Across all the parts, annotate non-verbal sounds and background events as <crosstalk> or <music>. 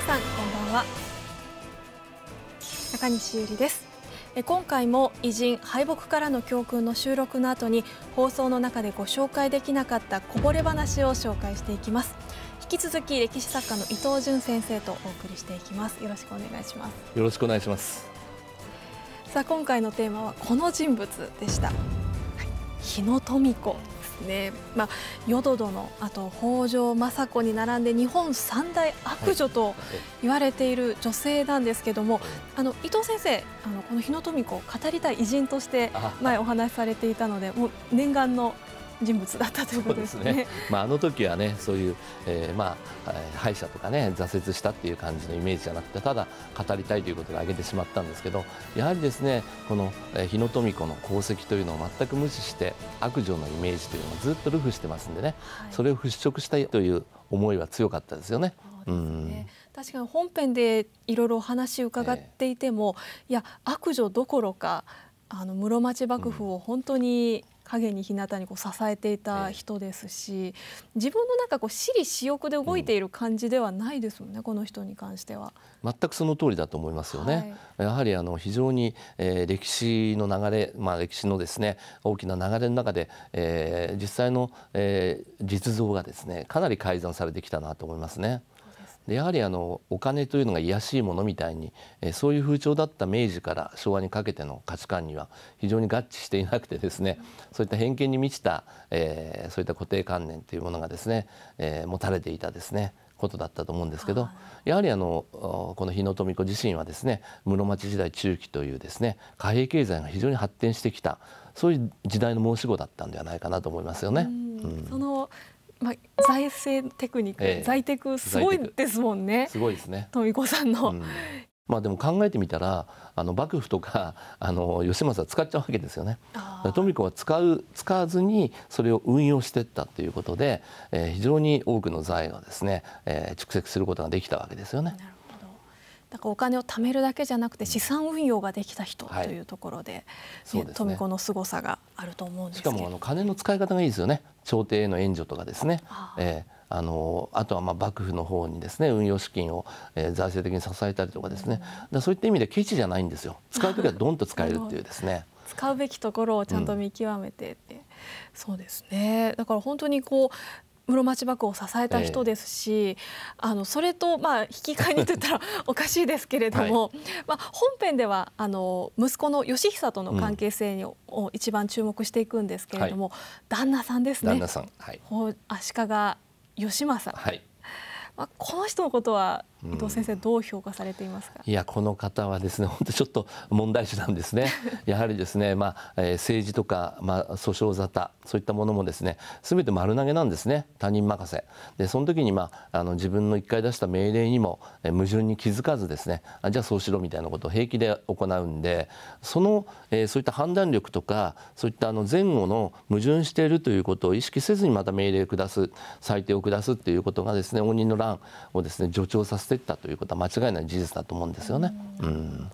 皆さんこんばんは中西ゆりです今回も偉人敗北からの教訓の収録の後に放送の中でご紹介できなかったこぼれ話を紹介していきます引き続き歴史作家の伊藤潤先生とお送りしていきますよろしくお願いしますよろしくお願いしますさあ今回のテーマはこの人物でした、はい、日野富子ですね、まあ、淀殿あと北条政子に並んで日本三大悪女と言われている女性なんですけども、あの伊藤先生あのこの日野富子を語りたい偉人として前お話しされていたのでもう念願の人物だったということですね。すねまあ、あの時はねそういう、えー、まあ、敗者とかね挫折したっていう感じのイメージじゃなくてただ語りたいということで挙げてしまったんですけどやはりですねこの、え日野富子の功績というのを全く無視して悪女のイメージというのをずっとルフしてますんでね、はい、それを払拭したいという思いは強かったですよね。うん、確かに本編でいろいろお話伺っていても、えー、いや悪女どころかあの室町幕府を本当に、うん影に日向にこう支えていた人ですし、自分のなんかこう私利私欲で動いている感じではないですもんね、うん、この人に関しては。全くその通りだと思いますよね。はい、やはりあの非常に、えー、歴史の流れ、まあ歴史のですね大きな流れの中で、えー、実際の、えー、実像がですねかなり改ざんされてきたなと思いますね。やはりあのお金というのが卑しいものみたいに、えそういう風潮だった明治から昭和にかけての価値観には非常に合致していなくてですねそういった偏見に満ちた、えー、そういった固定観念というものがですね、えー、持たれていたですねことだったと思うんですけどやはりあのこの日野富子自身はですね室町時代中期というですね貨幣経済が非常に発展してきたそういう時代の申し子だったんではないかなと思いますよね。うん、そのまあ、財政テクニック、ええ、財テクすごいですもんね。すごいですね。富子さんの、うん、まあでも考えてみたらあの幕府とか <laughs> あの吉政は使っちゃうわけですよね。富子は使う使わずにそれを運用していったということで、えー、非常に多くの財がですね、えー、蓄積することができたわけですよね。なるほどだからお金を貯めるだけじゃなくて資産運用ができた人というところではい、でね、富子の凄さがあると思うんですけどしかもあの金の使い方がいいですよね朝廷への援助とかですね、えー、あのあとはまあ幕府の方にですね運用資金を、えー、財政的に支えたりとかですね、だそういった意味でケチじゃないんですよ使う時はどんと使えるっていうですね使うべきところをちゃんと見極めてって、うん、そうですねだから本当にこう室町幕府を支えた人ですし、えー、あのそれとまあ引き換えにといったら <laughs> おかしいですけれども、はい、まあ、本編ではあの息子の義久との関係性に、うん、を一番注目していくんですけれども、はい、旦那さんですね旦那さん、はい、足利義政、はいまあ、この人のことは伊藤先生どう評価されていますか、うん、いやこの方はですね <laughs> 本当ちょっと問題児なんですね <laughs> やはりですねまあ、えー、政治とかまあ、訴訟沙汰そういったものもですね全て丸投げなんですね他人任せでその時にまああの自分の一回出した命令にも、え矛盾に気づかずですねあじゃあそうしろみたいなことを平気で行うんでその、えー、そういった判断力とかそういったあの前後の矛盾しているということを意識せずにまた命令を下す裁定を下すっていうことがですね応仁の乱をですね助長させていったということは間違いない事実だと思うんですよね。うん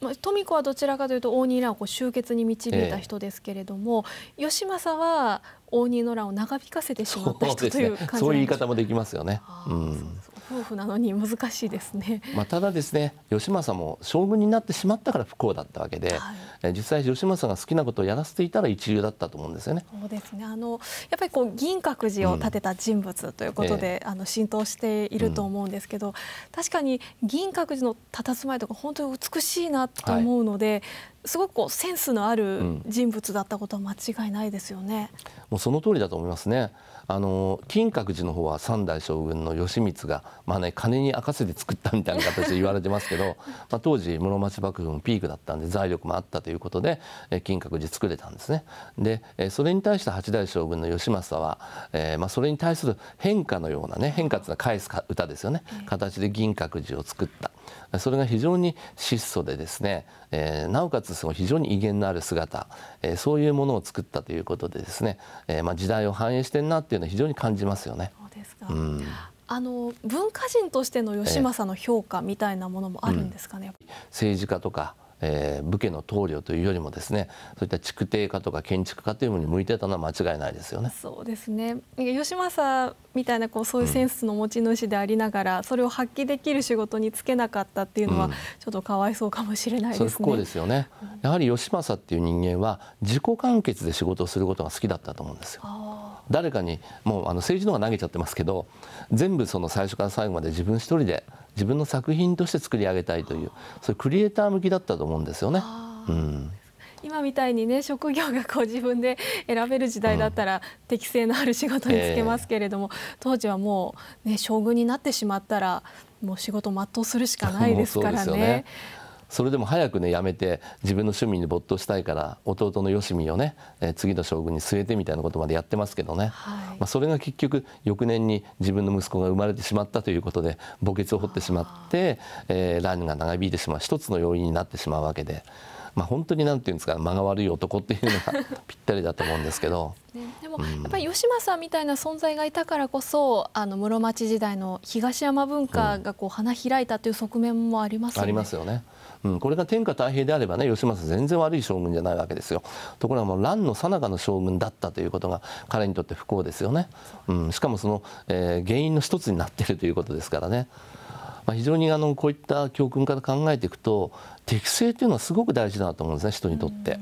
まあ、富子はどちらかというと応仁乱を終結に導いた人ですけれども、えー、義政は応仁の乱を長引かせてしまった人という感じ、ね、そういう言い方もできますよね。うん夫婦なのに難しいですね、まあ、ただですね義政も将軍になってしまったから不幸だったわけで、はい、実際義政が好きなことをやらせていたら一流だったと思うんですよね。そうですねあのやっぱりこう銀閣寺を建てた人物ということで、うんえー、あの浸透していると思うんですけど、うん、確かに銀閣寺の佇まいとか本当に美しいなと思うので、はいすごくこうセンスのある人物だったことは間違いないですよね。うん、もうその通りだと思いますね。あの金閣寺の方は三代将軍の義満が、まあね、金にかせて作ったみたいな形で言われてますけど、<laughs> まあ、当時室町幕府もピークだったんで財力もあったということで金閣寺作れたんですね。でそれに対して八代将軍の義政は、えー、まあ、それに対する変化のようなね変化っていうのは返す歌ですよね形で銀閣寺を作った。それが非常に質素でですね、えー、なおかつその非常に威厳のある姿、えー、そういうものを作ったということでですね、えー、まあ時代を反映してるなっていうのは非常に感じますよね。そうですか、うん、あの文化人としての義政の評価みたいなものもあるんですかね、えー政治家とかえー、武家の棟梁というよりもですねそういった築堤家とか建築家というものに向いてたのは間違いないですよね。そうですね吉政みたいなこうそういうセンスの持ち主でありながら、うん、それを発揮できる仕事に就けなかったっていうのは、うん、ちょっとかわいそうかもしれないですね。そですよね、やはり吉政っていう人間は自己完結で仕事をすることが好きだったと思うんですよ。誰かにもうあの政治の方が投げちゃってますけど全部その最初から最後まで自分一人で自分の作品として作り上げたいというそれクリエイター向きだったと思うんですよね。うん、今みたいにね職業がこう自分で選べる時代だったら、適性のある仕事に就けますけれども、えー、当時はもう、ね、将軍になってしまったらもう仕事を全うするしかないですからね。<laughs> それでも早くねやめて自分の趣味に没頭したいから弟の吉見をね、え次の将軍に据えてみたいなことまでやってますけどね、はい、まそれが結局翌年に自分の息子が生まれてしまったということで墓穴を掘ってしまって、え乱が長引いてしまう一つの要因になってしまうわけで。まあ、本当に何て言うんですか間が悪い男っていうのが <laughs> ぴったりだと思うんですけど、ね、でも、やっぱり吉間さんみたいな存在がいたからこそあの室町時代の東山文化がこう花開いたという側面もありますよね。うん、ありますよね。うん、これが天下太平であればね義政全然悪い将軍じゃないわけですよところがもう乱の最中の将軍だったということが彼にとって不幸ですよね、うん、しかもその、えー、原因の一つになってるということですからね。まあ、非常にあのこういった教訓から考えていくと適性というのはすごく大事だなと思うんですね人にとって。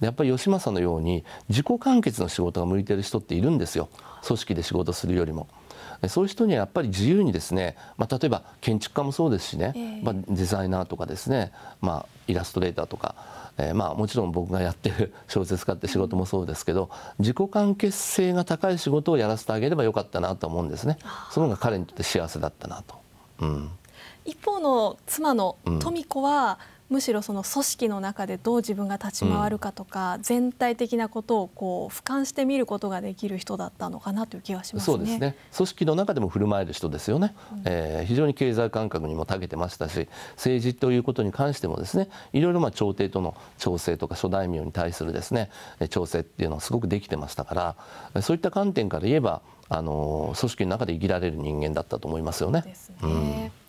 やっぱり義政のように自己完結の仕事が向いてる人っているんですよ組織で仕事するよりも。そういう人にはやっぱり自由にですね、まあ、例えば建築家もそうですしね、えー、まあ、デザイナーとかですね、まあ、イラストレーターとか、えー、まあ、もちろん僕がやってる <laughs> 小説家って仕事もそうですけど、自己完結性が高い仕事をやらせてあげればよかったなと思うんですねその方が彼にとって幸せだったなと。うん、一方の妻の富子は、うんむしろその組織の中でどう自分が立ち回るかとか、うん、全体的なことをこう俯瞰して見ることができる人だったのかなという気がします、ね、そうですね組織の中でも振る舞える人ですよね、うん、えー、非常に経済感覚にも長けてましたし政治ということに関してもですねいろいろまあ朝廷との調整とか諸大名に対するですね調整っていうのはすごくできてましたからそういった観点から言えばあの組織の中で生きられる人間だったと思いますよね。ねうん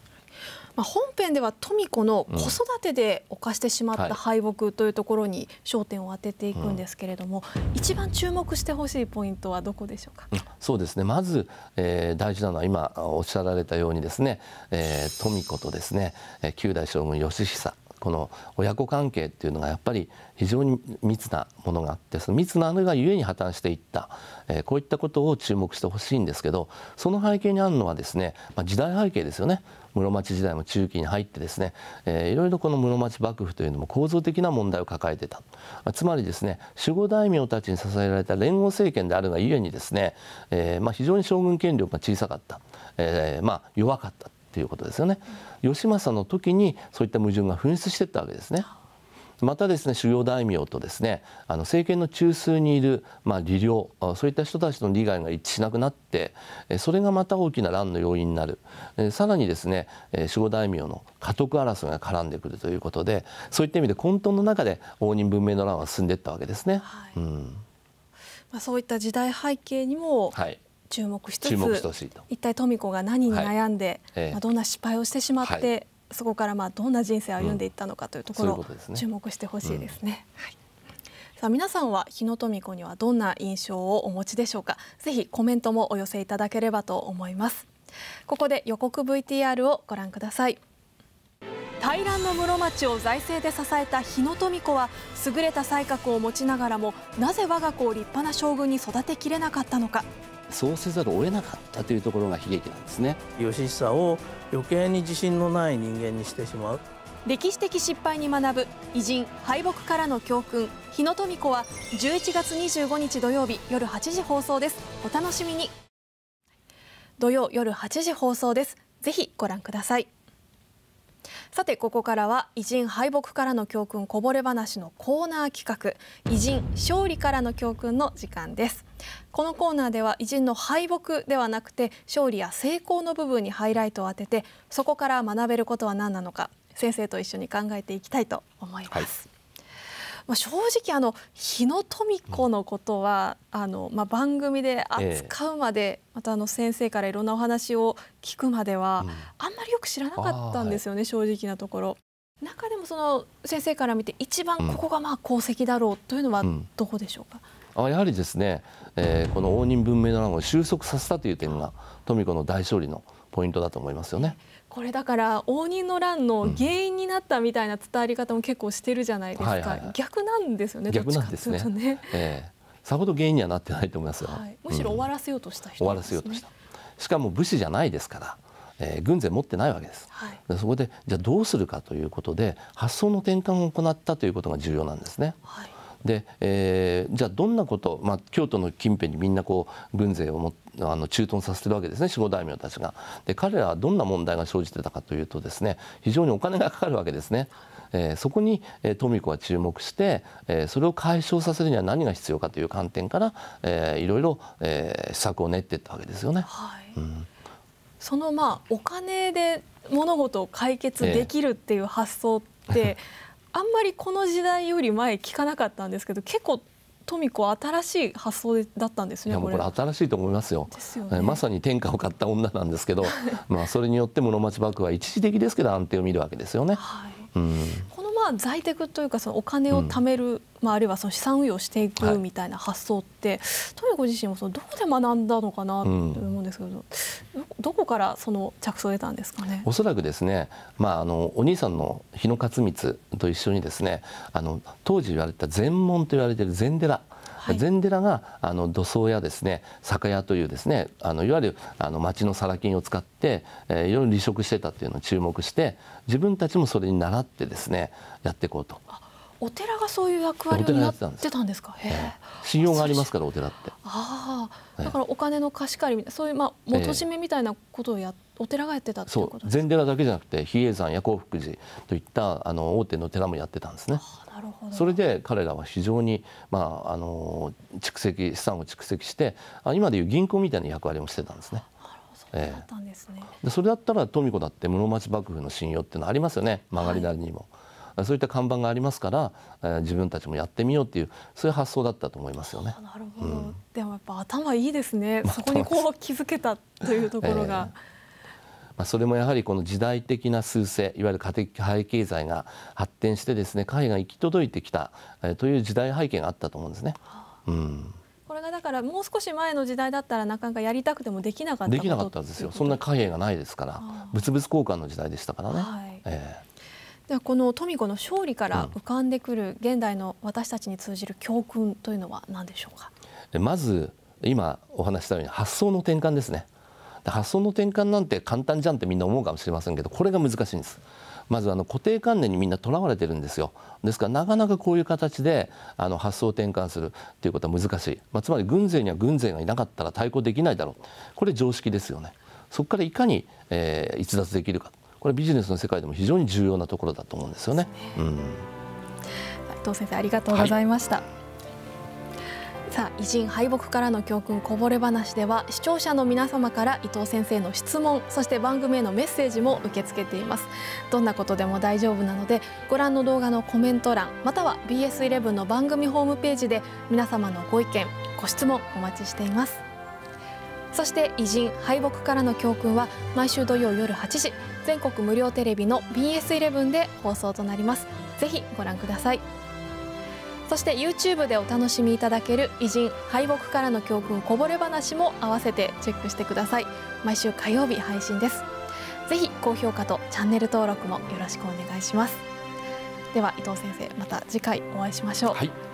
まあ、本編では富子の子育てで犯してしまった敗北というところに焦点を当てていくんですけれども、一番注目してほしいポイントはどこでしょうか。そうですねまず、えー、大事なのは今おっしゃられたようにですね、えー、富子とですね、え九代将軍義久この親子関係っていうのがやっぱり非常に密なものがあってその密なのがゆえに破綻していった、えー、こういったことを注目してほしいんですけどその背景にあるのはですね、まあ、時代背景ですよね室町時代も中期に入ってですね、えー、いろいろこの室町幕府というのも構造的な問題を抱えてたつまりですね守護大名たちに支えられた連合政権であるがゆえにですね、えーまあ、非常に将軍権力が小さかった、えーまあ、弱かったということですよね。義政の時にそういった矛盾が噴出してったわけですね。またですね主要大名とですねあの政権の中枢にいる、まあ、理領そういった人たちの利害が一致しなくなってそれがまた大きな乱の要因になるさらにですね守護大名の家督争いが絡んでくるということでそういった意味で混沌の中で応仁文明の乱は進んでいったわけですね。はい、うんまあ、そういった時代背景にも、注目しつつ一体富子が何に悩んで、はい、まあ、どんな失敗をしてしまって、はい、そこからまあどんな人生を歩んでいったのかというところを注目してほしいですね。はい、さあ皆さんは日野富子にはどんな印象をお持ちでしょうかぜひコメントもお寄せいただければと思いますここで予告 VTR をご覧ください対らの室町を財政で支えた日野富子は優れた才覚を持ちながらもなぜ我が子を立派な将軍に育てきれなかったのかそうせざるを得なかったというところが悲劇なんですね義久を余計に自信のない人間にしてしまう歴史的失敗に学ぶ偉人敗北からの教訓日野富子は11月25日土曜日夜8時放送ですお楽しみに土曜夜8時放送ですぜひご覧くださいさてここからは偉人敗北からの教訓こぼれ話のコーナー企画偉人勝利からの教訓の時間ですこのコーナーでは偉人の敗北ではなくて勝利や成功の部分にハイライトを当ててそこから学べることは何なのか先生と一緒に考えていきたいと思います、はいまあ、正直あの日野富子のことは、うん、あのまあ、番組で扱うまで、えー、またあの先生からいろんなお話を聞くまでは、うん、あんまりよく知らなかったんですよね、はい、正直なところ。中でもその先生から見て一番ここがまあ功績だろうというのはどこでしょうか、うん、あやはりですね、えー、この応仁文明の乱を収束させたという点が富子の大勝利のポイントだと思いますよね。これだから応仁の乱の原因になったみたいな伝わり方も結構してるじゃないですか、逆なんですよね逆なんですねね、えー、さほど原因にはなってないと思いますよ、はい、むしろ終わらせようとした、ねうん、終わらせようとしたしかも武士じゃないですから、えー、軍勢持ってないわけです、はい、でそこでじゃあどうするかということで発想の転換を行ったということが重要なんですね、はいで、えー、じゃあどんなこと、まあ、京都の近辺にみんなこう軍勢をもあの駐屯させてるわけですね守護大名たちが。で彼らはどんな問題が生じてたかというとですね非常にお金がかかるわけですね。えー、そこに、えー、富子は注目して、えー、それを解消させるには何が必要かという観点から、えー、いろいろ、えー、施策を練っていったわけですよね。はい、うん、そのまあお金で物事を解決できるっていう発想って、え <laughs> ーあんまりこの時代より前聞かなかったんですけど結構トミ新しい発想だったんですね。これ新しいと思いますよ。すよね、まさに天下を買った女なんですけど、<laughs> まあそれによって室町幕府は一時的ですけど安定を見るわけですよね。はい、うん。在宅というかそのお金を貯める、うん、まあ、あるいはその資産運用していくみたいな発想って、トヨご自身もそのどこで学んだのかなと思うんですけど、うん、どこからその着想を得たんですかねおそらくですね、まあ、あのお兄さんの日野勝光と一緒にですねあの当時言われた禅門と言われている禅寺禅寺があの土葬やですね酒屋というですねあのいわゆるあの町のサラ金を使って、えー、いろいろ離職してたっていうのを注目して自分たちもそれに倣ってですねやっていこうと。お寺がそういう役割をやってたんですか。え信用がありますからお寺って。ああ、だからお金の貸し借りみたいなそういうまあ元締めみたいなことをやお寺がやってたっていうことですか。そう、禅寺だけじゃなくて比叡山や興福寺といったあの大手の寺もやってたんですね。それで彼らは非常に、まあ、あの蓄積資産を蓄積して今でいう銀行みたいな役割もしてたんですね。ええ、それだったら富子だって室町幕府の信用っていうのありますよね曲がりなりにも、はい、そういった看板がありますから、えー、自分たちもやってみようっていうそういう発想だったと思いますよね。なるほど、うん、でもやっぱ頭いいですね、そこにこう気づけたというところが。えまあ、それもやはりこの時代的な趨勢いわゆる家庭派経済が発展してですね幣が行き届いてきた、えー、という時代背景があったと思うんですね。うんこれがだからもう少し前の時代だったらなかなかやりたくてもできなかったできなかったですよそんな貨幣がないですから物々交換の時代でしたからね。はいえーではこの富子の勝利から浮かんでくる現代の私たちに通じる教訓というのは何でしょうか、うん、まず今お話したように発想の転換ですね発想の転換なんて簡単じゃんってみんな思うかもしれませんけどこれが難しいんです。まずあの固定観念にみんなとらわれてるんですよですからなかなかこういう形であの発想を転換するということは難しい、まあ、つまり軍勢には軍勢がいなかったら対抗できないだろうこれ常識ですよねそこからいかに、えー、逸脱できるかこれビジネスの世界でも非常に重要なところだと思うんですよね。うん、先生ありがとうございました、はいさあ偉人敗北からの教訓こぼれ話では視聴者の皆様から伊藤先生の質問そして番組へのメッセージも受け付けていますどんなことでも大丈夫なのでご覧の動画のコメント欄または BS11 の番組ホームページで皆様のご意見ご質問お待ちしていますそして偉人敗北からの教訓は毎週土曜夜8時全国無料テレビの BS11 で放送となりますぜひご覧くださいそして YouTube でお楽しみいただける偉人敗北からの教訓こぼれ話も合わせてチェックしてください毎週火曜日配信ですぜひ高評価とチャンネル登録もよろしくお願いしますでは伊藤先生また次回お会いしましょう、はい